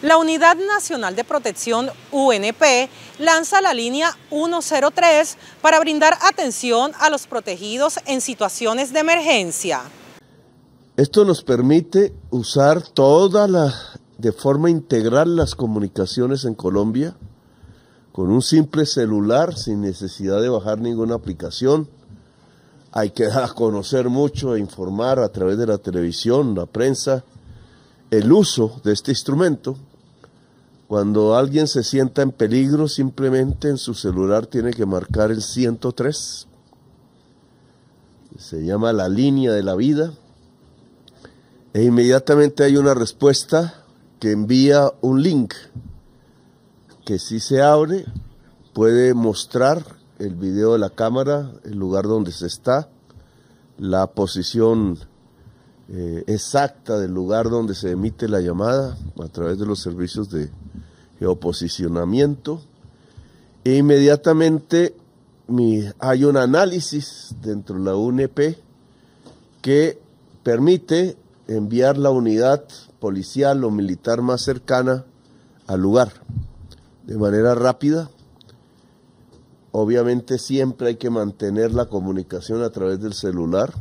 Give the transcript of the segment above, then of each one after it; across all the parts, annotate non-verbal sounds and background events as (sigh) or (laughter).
La Unidad Nacional de Protección UNP lanza la línea 103 para brindar atención a los protegidos en situaciones de emergencia. Esto nos permite usar toda la, de forma integral las comunicaciones en Colombia con un simple celular sin necesidad de bajar ninguna aplicación. Hay que (laughs) conocer mucho e informar a través de la televisión, la prensa, el uso de este instrumento cuando alguien se sienta en peligro, simplemente en su celular tiene que marcar el 103. Se llama la línea de la vida. E inmediatamente hay una respuesta que envía un link que si se abre puede mostrar el video de la cámara, el lugar donde se está, la posición eh, exacta del lugar donde se emite la llamada a través de los servicios de, geoposicionamiento, e inmediatamente hay un análisis dentro de la UNP que permite enviar la unidad policial o militar más cercana al lugar de manera rápida. Obviamente siempre hay que mantener la comunicación a través del celular.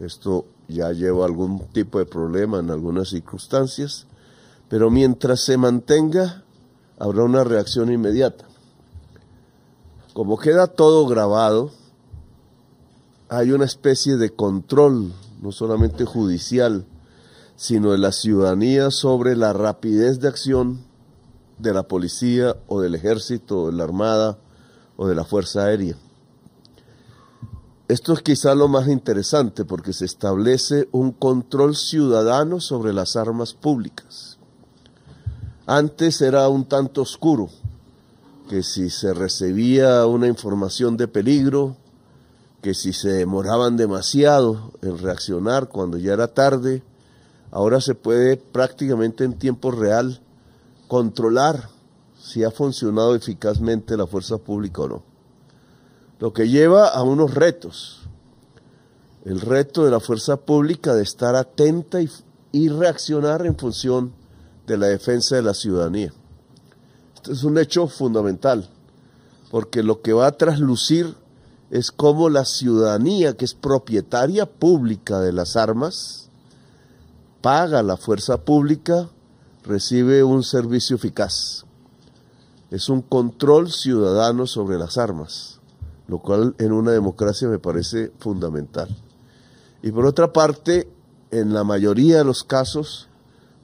Esto ya lleva algún tipo de problema en algunas circunstancias. Pero mientras se mantenga habrá una reacción inmediata. Como queda todo grabado, hay una especie de control, no solamente judicial, sino de la ciudadanía sobre la rapidez de acción de la policía o del ejército, de la armada o de la fuerza aérea. Esto es quizá lo más interesante porque se establece un control ciudadano sobre las armas públicas. Antes era un tanto oscuro, que si se recibía una información de peligro, que si se demoraban demasiado en reaccionar cuando ya era tarde, ahora se puede prácticamente en tiempo real controlar si ha funcionado eficazmente la fuerza pública o no. Lo que lleva a unos retos. El reto de la fuerza pública de estar atenta y, reaccionar en función de la defensa de la ciudadanía. Esto es un hecho fundamental, porque lo que va a traslucir es cómo la ciudadanía, que es propietaria pública de las armas, paga la fuerza pública, recibe un servicio eficaz. Es un control ciudadano sobre las armas, lo cual en una democracia me parece fundamental. Y por otra parte, en la mayoría de los casos,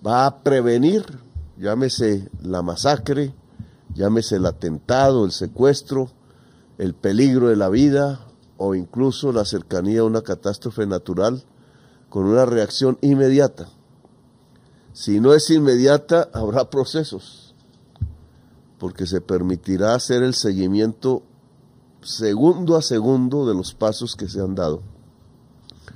va a prevenir, llámese la masacre, llámese el atentado, el secuestro, el peligro de la vida o incluso la cercanía a una catástrofe natural con una reacción inmediata. Si no es inmediata, habrá procesos, porque se permitirá hacer el seguimiento segundo a segundo de los pasos que se han dado.